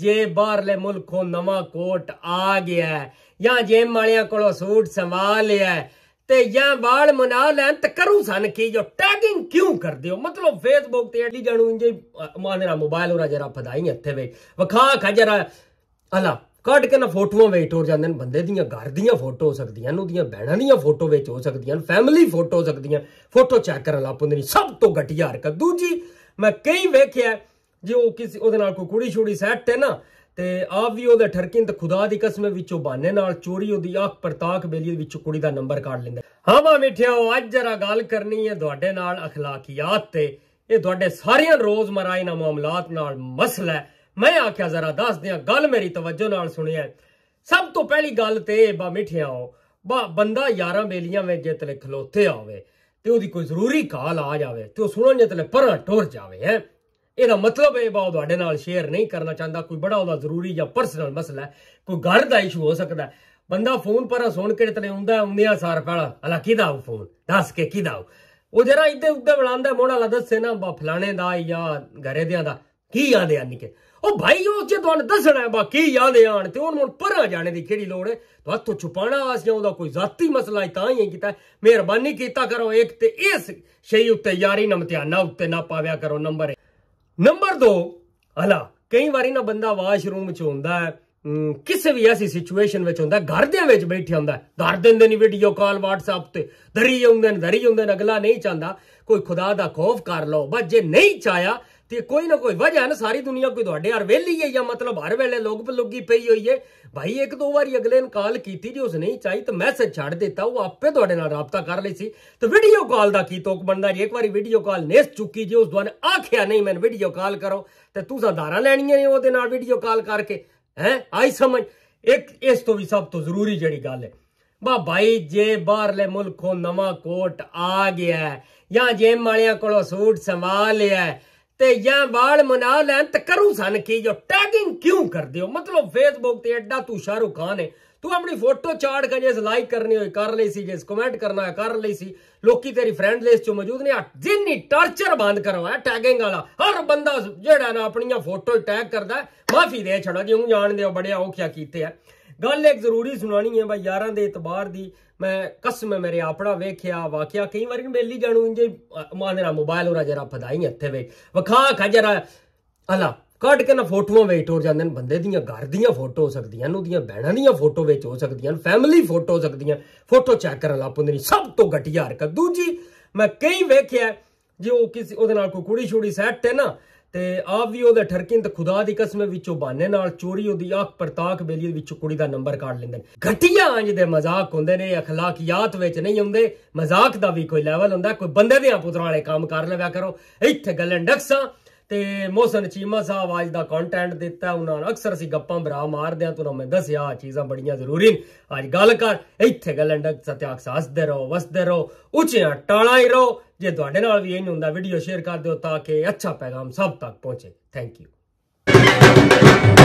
ਜੇ ਬਾਹਰਲੇ ਮੁਲਕੋਂ ਨਵਾਂ ਕੋਟ ਆ ਗਿਆ ਜਾਂ ਜੇ ਮਾਲਿਆਂ ਕੋਲੋਂ ਸੂਟ ਸੰਭਾਲ ਲਿਆ ਤੇ ਜਾਂ ਬਾਲ ਮਨਾ ਲੈਣ ਤੇ ਕਰੂ ਸਨ ਕੀ ਜੋ ਟੈਗਿੰਗ ਕਿਉਂ ਕਰਦੇ ਹੋ ਮਤਲਬ ਫੇਸਬੁੱਕ ਤੇ ਐਡੀ ਜਾਣੂ ਇੰਜੇ ਮਾਨੇਰਾ ਮੋਬਾਈਲ ਹੋਰਾ ਜਰਾ ਫਦਾਈ ਇੱਥੇ ਵੇ ਵਖਾ ਖਜਰਾ ਅਲਾ ਕੱਢ ਕੇ ਨਾ ਫੋਟੋਆਂ ਵੇਟ ਹੋ ਜਾਂਦੇ ਨੇ ਬੰਦੇ ਦੀਆਂ ਘਰ ਦੀਆਂ ਫੋਟੋ ਹੋ ਸਕਦੀਆਂ ਨੂੰ ਦੀਆਂ ਭੈਣਾਂ ਦੀਆਂ ਫੋਟੋ ਵਿੱਚ ਹੋ ਸਕਦੀਆਂ ਫੈਮਿਲੀ ਫੋਟੋ ਹੋ ਸਕਦੀਆਂ ਫੋਟੋ ਚੈੱਕ ਕਰਨ ਲਾ ਪੈਂਦੇ ਸਭ ਤੋਂ ਘਟਿਆ ਹਰਕਤ ਦੂਜੀ ਮੈਂ ਕਈ ਵੇਖਿਆ ਜੇ ਉਹ ਕਿਸੇ ਉਹਦੇ ਨਾਲ ਕੋਈ ਕੁੜੀ ਛੋੜੀ ਸੈੱਟ ਹੈ ਨਾ ਤੇ ਆਪ ਵੀ ਉਹਦੇ ਠਰਕਿੰਦ ਤੇ ਖੁਦਾ ਦੀ ਕਸਮ ਵਿੱਚੋਂ ਬਾਨੇ ਨਾਲ ਚੋਰੀ ਉਹਦੀ ਆਖ ਪਰਤਾਕ ਬੇਲੀ ਵਿੱਚੋਂ ਕੁੜੀ ਦਾ ਨੰਬਰ ਕਾਢ ਲੈਂਦਾ ਹਾਂ ਵਾ ਮਿੱਠਿਆਓ ਅੱਜ ਜਰਾ ਗੱਲ ਕਰਨੀ ਹੈ ਤੁਹਾਡੇ ਨਾਲ اخلاقیات ਤੇ ਇਹ ਤੁਹਾਡੇ ਸਾਰਿਆਂ ਰੋਜ਼ਮਰਾ ਇਹਨਾਂ ਮਾਮਲਾਤ ਨਾਲ ਮਸਲਾ ਹੈ ਮੈਂ ਆਖਿਆ ਜ਼ਰਾ ਦੱਸ ਦਿਆਂ ਗੱਲ ਮੇਰੀ ਤਵੱਜੋ ਨਾਲ ਸੁਣਿਆ ਸਭ ਤੋਂ ਪਹਿਲੀ ਗੱਲ ਤੇ ਬਾ ਮਿੱਠਿਆਓ ਬਾ ਬੰਦਾ ਯਾਰਾਂ ਬੇਲੀਆਂ ਵਿੱਚ ਜੇ ਤਲੇ ਖਲੋਤੇ ਆਵੇ ਤੇ ਉਹਦੀ ਕੋਈ ਜ਼ਰੂਰੀ ਕਾਲ ਆ ਜਾਵੇ ਤੇ ਉਹ ਸੁਣਨ ਜੇ ਤਲੇ ਪਰਾਂ ਟੁਰ ਜਾਵੇ ਹੈ ਇਹਦਾ ਮਤਲਬ ਇਹ ਬਹੁਤ ਤੁਹਾਡੇ ਨਾਲ ਸ਼ੇਅਰ ਨਹੀਂ ਕਰਨਾ ਚਾਹੁੰਦਾ ਕੋਈ ਬੜਾ ਉਹਦਾ ਜ਼ਰੂਰੀ ਜਾਂ ਪਰਸਨਲ ਮਸਲਾ ਹੈ ਕੋਈ ਘਰ ਦਾ ਇਸ਼ੂ ਹੋ ਸਕਦਾ ਬੰਦਾ ਫੋਨ ਪਰ ਸੁਣ ਕੇ ਤਨੇ ਹੁੰਦਾ ਹੁੰਦਿਆ ਸਾਰ ਪਹਿਲ ਹਲਾ ਕਿਦਾ ਫੋਨ ਦੱਸ ਕੇ ਕਿਦਾ ਉਹ ਜਰਾ ਇੱਧੇ ਉੱਧੇ ਬਣਾਉਂਦਾ ਮੋੜਾ ਲਾ ਦੱਸੇ ਨਾ ਬਾ ਫਲਾਣੇ ਦਾ ਜਾਂ ਘਰੇ ਦਾ ਕੀ ਆਦੇ ਆ ਕੇ ਉਹ ਭਾਈ ਉਹ ਜੇ ਤੁਹਾਨੂੰ ਦੱਸਣਾ ਹੈ ਬਾ ਕੀ ਆਣ ਤੇ ਉਹਨੂੰ ਹੁਣ ਪਰਾਂ ਜਾਣੇ ਦੀ ਕਿਹੜੀ ਲੋੜ ਹੈ ਤੋ ਹੱਥੋਂ ਛੁਪਾਣਾ ਜਾਂ ਉਹਦਾ ਕੋਈ ਜ਼ਾਤੀ ਮਸਲਾ ਹੈ ਤਾਂ ਹੀ ਕੀਤਾ ਮਿਹਰਬਾਨੀ ਕੀਤਾ ਕਰੋ ਇੱਕ ਤੇ ਇਸ ਸਹੀ ਉੱਤੇ ਯਾਰੀ ਨਮਤਿਆਨਾ ਉੱਤੇ ਨਾ ਪਾਵਿਆ ਕਰੋ ਨੰਬਰ ਨੰਬਰ 2 ਹਲਾ ਕਈ ਵਾਰੀ ਨਾ ਬੰਦਾ ਵਾਸ਼ਰੂਮ ਚ ਹੁੰਦਾ ਹੈ ਕਿਸੇ ਵੀ ਐਸੀ ਸਿਚੁਏਸ਼ਨ ਵਿੱਚ ਹੁੰਦਾ ਘਰ ਦੇ ਵਿੱਚ ਬੈਠਿਆ ਹੁੰਦਾ ਘਰ ਦੇ ਨਹੀਂ ਵੀਡੀਓ ਕਾਲ WhatsApp ਤੇ ਧਰੀ ਆਉਂਦੇ ਨੇ ਧਰੀ ਆਉਂਦੇ ਨੇ ਅਗਲਾ ਨਹੀਂ ਚਾਹੁੰਦਾ ਕੋਈ ਖੁਦਾ ਦਾ ਖੌਫ ਕਰ ਲਓ ਬਸ ਜੇ ਨਹੀਂ ਚਾਇਆ ਤੇ ਕੋਈ ਨਾ ਕੋਈ ਵਜ੍ਹਾ ਨਾ ਸਾਰੀ ਦੁਨੀਆ ਕੋਈ ਤੁਹਾਡੇ ਹਰ ਹੀ ਹੈ ਜਾਂ ਮਤਲਬ ਹਰ ਵੇਲੇ ਲੋਕ ਪਲੁੱਗੀ ਪਈ ਹੋਈ ਹੈ ਭਾਈ ਇੱਕ ਦੋ ਵਾਰੀ ਅਗਲੇ ਨੇ ਕਾਲ ਕੀਤੀ ਜੀ ਉਸ ਨਹੀਂ ਚਾਹੀ ਤਾਂ ਮੈਸੇਜ ਛੱਡ ਦਿੱਤਾ ਉਹ ਆਪੇ ਤੁਹਾਡੇ ਨਾਲ ਰਾਬਤਾ ਕਰ ਲਈ ਸੀ ਤੇ ਵੀਡੀਓ ਕਾਲ ਦਾ ਕੀ ਤੋਕ ਬਣਦਾ ਜੀ ਇੱਕ ਵਾਰੀ ਵੀਡੀਓ ਕਾਲ ਨੇਸ ਚੁੱਕੀ ਜੀ ਉਸ ਦਵਾਨ ਆਖਿਆ ਨਹੀਂ ਮੈਂ ਵੀਡੀਓ ਕਾਲ ਕਰੋ ਤੇ ਤੂੰ ਸਾਧਾਰਾ ਲੈਣੀਆਂ ਨੇ ਉਹਦੇ ਨਾਲ ਵੀਡੀਓ ਕਾਲ ਕਰਕੇ ਹੈ ਆਈ ਸਮਝ ਇੱਕ ਇਸ ਤੋਂ ਵੀ ਸਭ ਤੋਂ ਜ਼ਰੂਰੀ ਜਿਹੜੀ ਗੱਲ ਹੈ ਬਾ ਭਾਈ ਜੇ ਬਾਹਰਲੇ ਮੁਲਕੋਂ ਨਵਾਂ ਕੋਟ ਆ ਗਿਆ ਜਾਂ ਜੇਮ ਵਾਲਿਆਂ ਕੋਲੋਂ ਸੂਟ ਸੰਭਾਲ ਲਿਆ ਤੇ ਜਾਂ ਵਾਲ ਮਨਾ ਲੈਣ ਤੇ ਕਰੂ ਸਨ ਕੀ ਜੋ ਟੈਗਿੰਗ ਕਿਉਂ ਕਰਦੇ ਹੋ ਮਤਲਬ ਫੇਸਬੁੱਕ ਤੇ ਐਡਾ ਤੂੰ ਸ਼ਾਹਰੁਖ ਖਾਨ ਹੈ ਤੂੰ ਆਪਣੀ ਫੋਟੋ ਚਾੜ ਕੇ ਜੇ ਲਾਈਕ ਕਰਨੀ ਹੋਏ ਕਰ ਲਈ ਸੀ ਜੇ ਕਮੈਂਟ ਕਰਨਾ ਹੈ ਕਰ ਲਈ ਸੀ ਲੋਕੀ ਤੇਰੀ ਫਰੈਂਡ ਲਿਸਟ 'ਚ ਮੌਜੂਦ ਨੇ ਜਿੰਨੀ ਟਾਰਚਰ ਬੰਦ ਕਰਵਾਇਆ ਟੈਗਿੰਗ ਵਾਲਾ ਹਰ ਬੰਦਾ ਜਿਹੜਾ ਨਾ ਆਪਣੀਆਂ ਫੋਟੋ ਟੈਗ ਕਰਦਾ ਮਾਫੀ ਦੇ ਛੜਾ ਜਿਉਂ ਜਾਣਦੇ ਹੋ ਬੜਿਆ ਔਖਿਆ ਕੀਤੇ ਆ ਗੱਲ ਇੱਕ ਜ਼ਰੂਰੀ ਸੁਣਾਣੀ ਹੈ ਬਾਈ ਯਾਰਾਂ ਦੇ ਇਤਬਾਰ ਦੀ ਮੈਂ ਕਸਮ ਮੇਰੇ ਆਪਣਾ ਵੇਖਿਆ ਵਾਕਿਆ ਕਈ ਵਾਰੀ ਮੇਲੀ ਜਾਣੂ ਇੰਜੇ ਮਾਨੇਰਾ ਮੋਬਾਈਲ ਹੋਰਾ ਜਰਾ ਫਦਾਈ ਹੱਥੇ ਵੇ ਵਖਾ ਖਜਰਾ ਜਰਾ ਅਲਾ ਕੱਢ ਕੇ ਨਾ ਫੋਟੋਆਂ ਵੇਟ ਹੋ ਜਾਂਦੇ ਨੇ ਬੰਦੇ ਦੀਆਂ ਘਰ ਦੀਆਂ ਫੋਟੋ ਹੋ ਸਕਦੀਆਂ ਨੇ ਉਹਦੀਆਂ ਬਹਿਣਾ ਦੀਆਂ ਫੋਟੋ ਵਿੱਚ ਹੋ ਸਕਦੀਆਂ ਨੇ ਫੈਮਿਲੀ ਫੋਟੋ ਹੋ ਸਕਦੀਆਂ ਫੋਟੋ ਚੈੱਕ ਕਰਨ ਲਾ ਪੁੰਦੇ ਨੇ ਸਭ ਤੋਂ ਘਟੀਆ ਹਰਕਤ ਦੂਜੀ ਮੈਂ ਕਈ ਵੇਖਿਆ ਜੇ ਉਹ ਕਿਸੇ ਉਹਦੇ ਨਾਲ ਕੋਈ ਕੁੜੀ ਛੋੜੀ ਸੈੱਟ ਹੈ ਨਾ ਤੇ ਆਪ ਵੀ ਉਹਦਾ ਠਰਕਿੰਦ ਖੁਦਾ ਦੀ ਕਸਮ ਵਿੱਚੋਂ ਬਾਨੇ ਨਾਲ ਚੋਰੀ ਉਹਦੀ ਆਖ ਪ੍ਰਤਾਕ ਬੇਲੀ ਵਿੱਚੋਂ ਕੁੜੀ ਦਾ ਨੰਬਰ ਕਾਢ ਲੈਂਦੇ ਘਟੀਆਂ ਅੰਜ ਦੇ ਮਜ਼ਾਕ ਹੁੰਦੇ ਨੇ اخلاقیات ਵਿੱਚ ਨਹੀਂ ਹੁੰਦੇ ਮਜ਼ਾਕ ਦਾ ਵੀ ਕੋਈ ਲੈਵਲ ਹੁੰਦਾ ਕੋਈ ਬੰਦੇ ਦੇ ਪੁੱਤਰਾਂ ਵਾਲੇ ਕੰਮ ਕਰ ਲਵਿਆ ਕਰੋ ਇੱਥੇ ਗੱਲਾਂ ਡਕਸਾਂ ਤੇ ਮੋਹਸਨ ਚੀਮਾ ਸਾਹਿਬ ਅੱਜ ਦਾ ਕੰਟੈਂਟ ਦਿੱਤਾ ਉਹਨਾਂ ਨੂੰ ਅਕਸਰ ਅਸੀਂ ਗੱਪਾਂ ਬਰਾ ਮਾਰਦੇ ਆ ਤੁਹਾਨੂੰ ਮੈਂ ਦੱਸਿਆ ਆ ਚੀਜ਼ਾਂ ਬੜੀਆਂ ਜ਼ਰੂਰੀ ਨੇ ਅੱਜ ਗੱਲ ਕਰ ਇੱਥੇ ਗੱਲਾਂ ਡਕਸਾਂ ਤੇ ਆਖਸਾਸਦੇ ਰਹੋ ਵਸਦੇ ਰਹੋ ਉੱਚਿਆਂ ਟਾਲਾਂ ਹੀ ਰਹੋ ਜੇ ਤੁਹਾਡੇ ਨਾਲ ਵੀ ਇਹ ਨਹੀਂ ਹੁੰਦਾ ਵੀਡੀਓ ਸ਼ੇਅਰ ਕਰ ਦਿਓ ਤਾਂ ਕਿ ਅੱਛਾ ਪੈਗਾਮ ਸਭ ਤੱਕ ਪਹੁੰਚੇ ਥੈਂਕ ਯੂ